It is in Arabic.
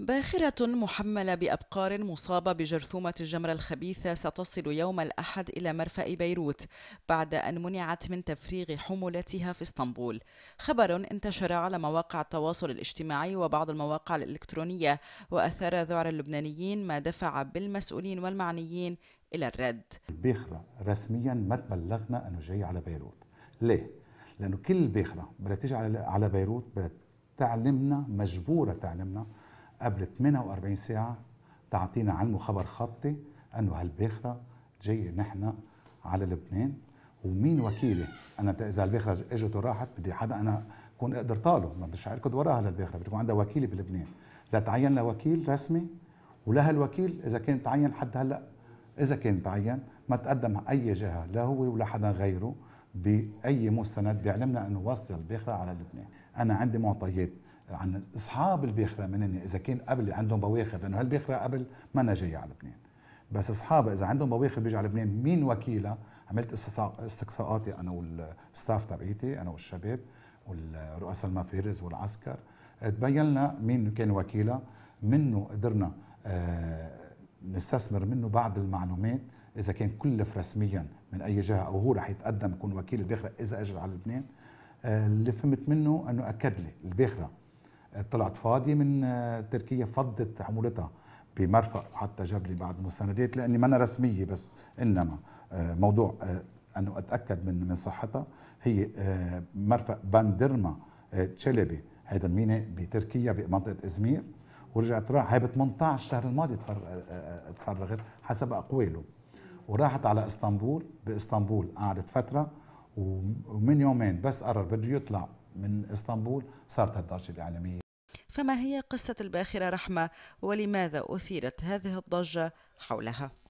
باخرة محملة بأبقار مصابة بجرثومة الجمرة الخبيثة ستصل يوم الأحد إلى مرفأ بيروت بعد أن منعت من تفريغ حمولتها في اسطنبول. خبر انتشر على مواقع التواصل الاجتماعي وبعض المواقع الإلكترونية وأثار ذعر اللبنانيين ما دفع بالمسؤولين والمعنيين إلى الرد. الباخرة رسميا ما تبلغنا أنه جاي على بيروت. ليه؟ لأنه كل باخرة بدها تيجي على بيروت بدها تعلمنا مجبورة تعلمنا قبل 48 ساعة تعطينا عنه خبر خطي أنه هالباخرة جاية نحن على لبنان ومين وكيلي أنا إذا الباخرة إجت وراحت بدي حدا أنا كون أقدر طاله ما بديش أركض وراها للباخرة بدي يكون عندها وكيلة بلبنان لا تعين لها وكيل رسمي ولا هالوكيل إذا كان تعين حد هلأ إذا كان تعين ما تقدم أي جهة لا هو ولا حدا غيره بأي مستند بيعلمنا أنه وصل الباخرة على لبنان أنا عندي معطيات عن اصحاب الباخره منن اذا كان قبل عندهم بواخر لانه هالباخره قبل ما أنا جايه على لبنان بس اصحابها اذا عندهم بواخر بيجوا على لبنان مين وكيلها عملت استقصاءاتي انا والستاف تبعيتي انا والشباب والرؤساء المفارز والعسكر تبين لنا مين كان وكيلها منه قدرنا آه، نستثمر منه بعض المعلومات اذا كان كلف رسميا من اي جهه او هو رح يتقدم يكون وكيل الباخره اذا اجى على لبنان آه، اللي فهمت منه انه اكد لي الباخره طلعت فاضيه من آه، تركيا فضت حمولتها بمرفق حتى جاب لي بعض المستندات لاني مانا رسميه بس انما آه، موضوع آه، انه اتاكد من من صحتها هي مرفق باندرما تشلبي هيدا الميناء بتركيا بمنطقه ازمير ورجعت راح هي ب 18 الشهر الماضي تفرغت حسب اقواله وراحت على اسطنبول باسطنبول قعدت فتره ومن يومين بس قرر بده يطلع من اسطنبول صارت هالضجه الاعلاميه فما هي قصة الباخرة رحمة ولماذا أثيرت هذه الضجة حولها؟